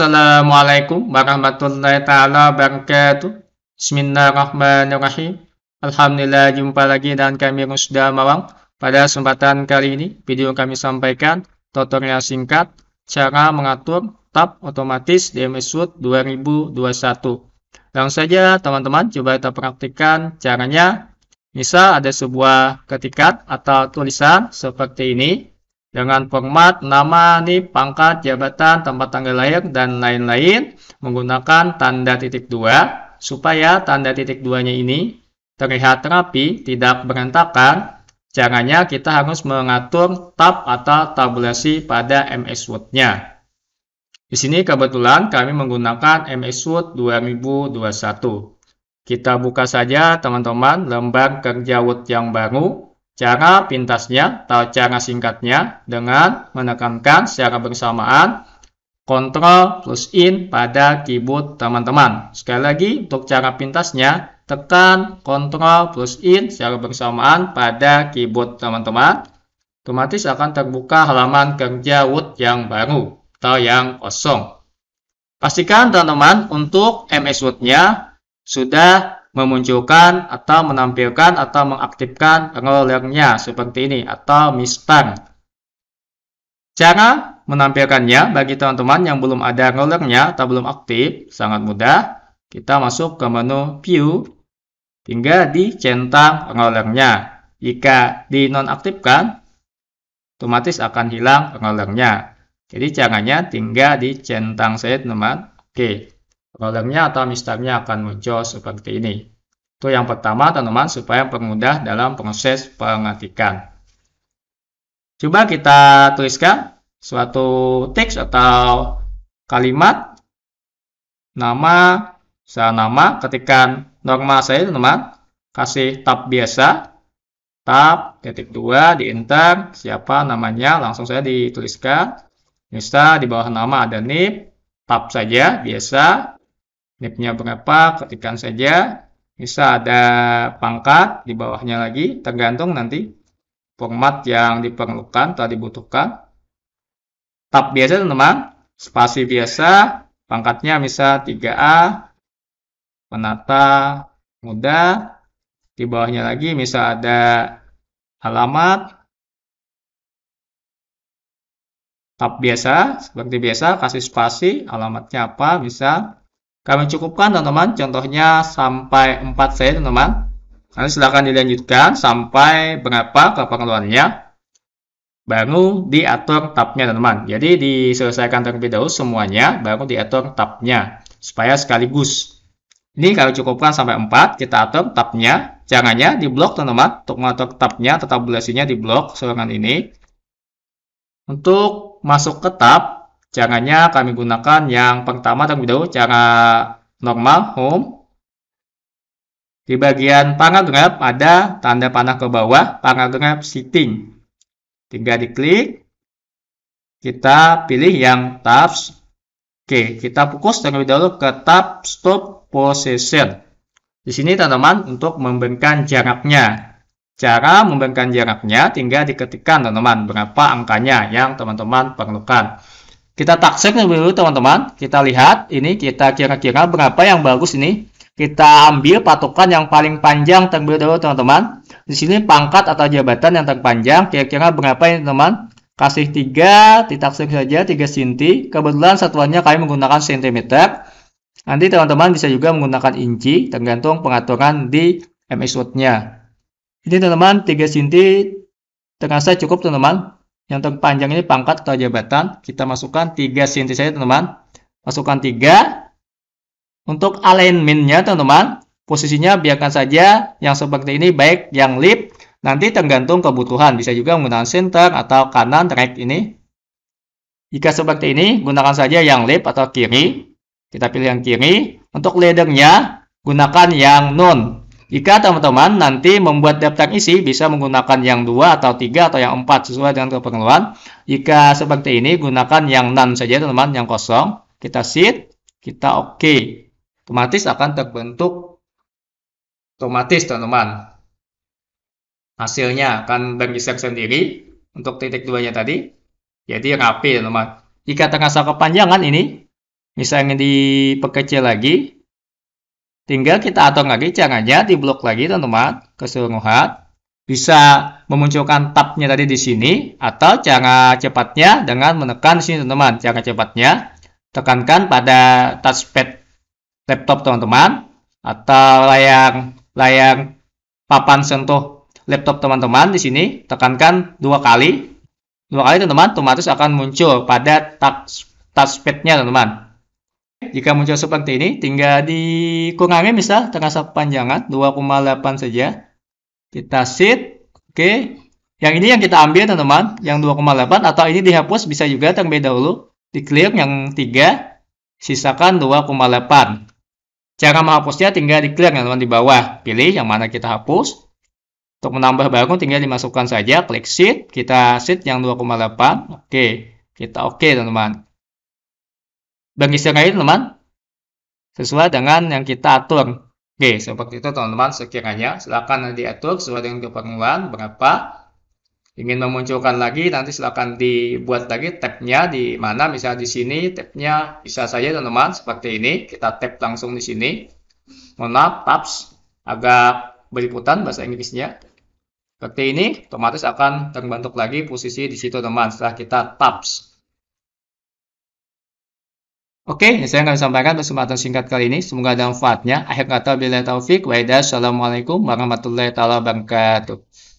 Assalamualaikum warahmatullahi taala wabarakatuh. Bismillahirrahmanirrahim. Alhamdulillah jumpa lagi dan kami sudah Mawang. Pada kesempatan kali ini, video kami sampaikan tutorial singkat cara mengatur tab otomatis di MS Word 2021. Langsung saja teman-teman coba kita praktikkan caranya. Misal ada sebuah ketikan atau tulisan seperti ini dengan format nama, NIP, pangkat, jabatan, tempat tanggal lahir, dan lain-lain menggunakan tanda titik dua supaya tanda titik duanya ini terlihat rapi, tidak berantakan. Caranya kita harus mengatur tab atau tabulasi pada MS Word-nya. Di sini kebetulan kami menggunakan MS Word 2021. Kita buka saja teman-teman lembar kerja Word yang baru Cara pintasnya atau cara singkatnya dengan menekankan secara bersamaan Ctrl plus in pada keyboard teman-teman. Sekali lagi untuk cara pintasnya tekan Ctrl plus in secara bersamaan pada keyboard teman-teman. Otomatis akan terbuka halaman kerja Word yang baru atau yang kosong. Pastikan teman-teman untuk MS Word-nya sudah memunculkan atau menampilkan atau mengaktifkan rollernya seperti ini atau mispan. Cara menampilkannya bagi teman-teman yang belum ada rollernya atau belum aktif sangat mudah. Kita masuk ke menu view hingga di centang rollernya. Jika dinonaktifkan, otomatis akan hilang rollernya. Jadi caranya tinggal di centang saya teman. Oke problemnya atau mistabnya akan muncul seperti ini. Itu yang pertama teman-teman supaya permudah dalam proses pengetikan. Coba kita tuliskan suatu teks atau kalimat nama saya nama ketikan normal saya teman-teman kasih tab biasa tab ketik 2 di enter siapa namanya langsung saya dituliskan bisa di bawah nama ada nip tab saja biasa Nipnya berapa, ketikkan saja. Bisa ada pangkat di bawahnya lagi, tergantung nanti format yang diperlukan atau dibutuhkan. Tab biasa teman-teman, spasi biasa, pangkatnya bisa 3A, penata muda, di bawahnya lagi bisa ada alamat, tab biasa, seperti biasa, kasih spasi, alamatnya apa, bisa kami cukupkan teman-teman contohnya sampai 4 saja teman-teman. Nanti silahkan dilanjutkan sampai berapa keperluannya Baru diatur tabnya teman-teman. Jadi diselesaikan terlebih dahulu semuanya baru diatur tabnya. Supaya sekaligus. Ini kami cukupkan sampai 4 kita atur tabnya. Caranya di blok teman-teman. Untuk mengatur tabnya tetap belasinya di blok seorang ini. Untuk masuk ke tab Caranya kami gunakan yang pertama terlebih dahulu cara normal home. Di bagian paragraf ada tanda panah ke bawah paragraf sitting. Tinggal diklik. Kita pilih yang tabs. Oke, kita fokus terlebih dahulu ke tab stop position. Di sini teman-teman untuk memberikan jaraknya. Cara memberikan jaraknya tinggal diketikkan teman-teman berapa angkanya yang teman-teman perlukan. Kita taksir dulu teman-teman. Kita lihat ini kita kira-kira berapa yang bagus ini. Kita ambil patokan yang paling panjang terlebih dahulu teman-teman. Di sini pangkat atau jabatan yang terpanjang kira-kira berapa ini teman-teman? Kasih 3, ditaksir saja 3 cm. Kebetulan satuannya kami menggunakan cm Nanti teman-teman bisa juga menggunakan inci tergantung pengaturan di MS Word-nya. Ini teman-teman 3 cm terasa cukup teman-teman yang terpanjang ini pangkat atau jabatan. Kita masukkan 3 sinti saja teman-teman. Masukkan 3. Untuk alignmentnya teman-teman, posisinya biarkan saja yang seperti ini baik yang lip. Nanti tergantung kebutuhan, bisa juga menggunakan center atau kanan right ini. Jika seperti ini, gunakan saja yang lip atau kiri. Kita pilih yang kiri. Untuk ledernya gunakan yang non. Jika teman-teman nanti membuat daftar isi, bisa menggunakan yang dua atau tiga atau yang empat sesuai dengan keperluan. Jika seperti ini, gunakan yang none saja teman-teman, yang kosong. Kita sit, kita oke. Okay. Otomatis akan terbentuk otomatis teman-teman. Hasilnya akan bergeser sendiri untuk titik duanya tadi. Jadi rapi teman-teman. Jika terasa kepanjangan ini, misalnya diperkecil lagi, Tinggal kita atur lagi aja di blok lagi teman-teman keseluruhan. Bisa memunculkan tabnya tadi di sini atau cara cepatnya dengan menekan sini teman-teman. Cara cepatnya tekankan pada touchpad laptop teman-teman atau layang-layang papan sentuh laptop teman-teman di sini tekankan dua kali dua kali teman-teman otomatis akan muncul pada touch, touchpadnya teman-teman jika muncul seperti ini, tinggal dikurangi misal tengah sepanjangan, 2,8 saja. Kita sit, oke. Yang ini yang kita ambil teman-teman, yang 2,8 atau ini dihapus bisa juga terlebih dahulu. Di clear yang 3, sisakan 2,8. Cara menghapusnya tinggal di clear teman-teman di bawah. Pilih yang mana kita hapus. Untuk menambah baru tinggal dimasukkan saja, klik sheet, kita sheet yang 2,8. Oke, kita oke okay, teman-teman bagi lain teman sesuai dengan yang kita atur. Oke, seperti itu teman-teman sekiranya. Silakan diatur sesuai dengan keperluan berapa. Ingin memunculkan lagi, nanti silakan dibuat lagi tabnya di mana. Misalnya di sini tabnya bisa saja teman-teman seperti ini. Kita tap langsung di sini. Mohon maaf, tabs agak berliputan bahasa Inggrisnya. Seperti ini, otomatis akan terbentuk lagi posisi di situ teman setelah kita tabs. Oke, ini saya akan sampaikan kesempatan singkat kali ini. Semoga ada manfaatnya. Akhir kata bila taufik. Waidah. Assalamualaikum warahmatullahi wabarakatuh.